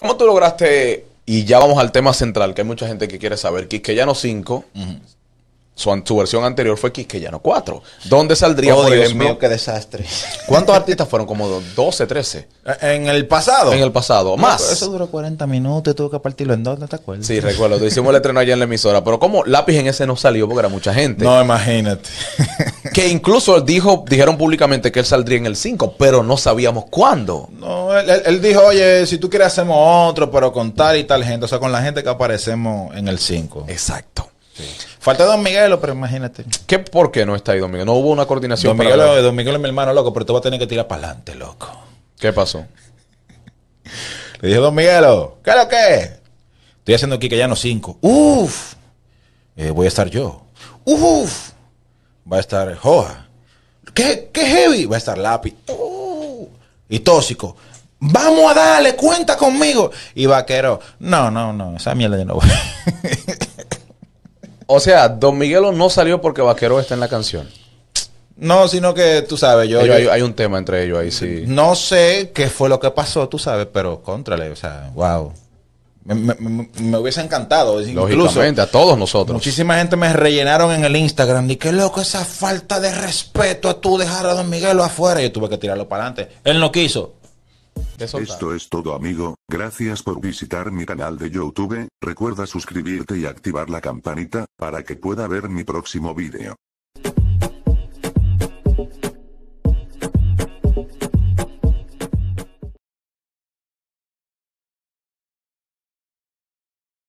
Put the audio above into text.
¿Cómo tú lograste, y ya vamos al tema central, que hay mucha gente que quiere saber, que ya no cinco... Su, versión anterior fue no 4. ¿Dónde saldría, oh, Dios Mío, qué desastre. ¿Cuántos artistas fueron? Como 12, 13. ¿En el pasado? En el pasado, más. Eso duró 40 minutos, tuvo que partirlo en dos, ¿no te acuerdas? Sí, recuerdo. hicimos el estreno allá en la emisora. Pero como Lápiz en ese no salió porque era mucha gente. No, imagínate. que incluso dijo, dijeron públicamente que él saldría en el 5, pero no sabíamos cuándo. No, él, él dijo, oye, si tú quieres hacemos otro, pero con tal y tal gente. O sea, con la gente que aparecemos en el 5. Exacto. Falta Don Miguelo, pero imagínate. ¿Qué, ¿Por qué no está ahí Don Miguelo? No hubo una coordinación. Don, Miguelo, es mi hermano, loco, pero tú vas a tener que tirar para adelante, loco. ¿Qué pasó? Le dije, Don Miguelo, ¿qué es lo que Estoy haciendo aquí que ya no cinco. Uf, eh, voy a estar yo. Uf, va a estar Joa. ¿Qué, ¿Qué, heavy? Va a estar Lápiz. Uh. y Tóxico. Vamos a darle, cuenta conmigo. Y Vaquero, no, no, no, esa mierda de nuevo O sea, Don Miguelo no salió porque Vaquero está en la canción. No, sino que tú sabes, yo, hay, un tema entre ellos ahí, sí. No sé qué fue lo que pasó, tú sabes, pero contrale, o sea, wow. Me, hubiese encantado. Incluso, a todos nosotros. Muchísima gente me rellenaron en el Instagram. Y qué loco esa falta de respeto a tú dejar a Don Miguelo afuera. Yo tuve que tirarlo para adelante. Él no quiso. Esto es todo amigo, gracias por visitar mi canal de Youtube, recuerda suscribirte y activar la campanita, para que pueda ver mi próximo vídeo.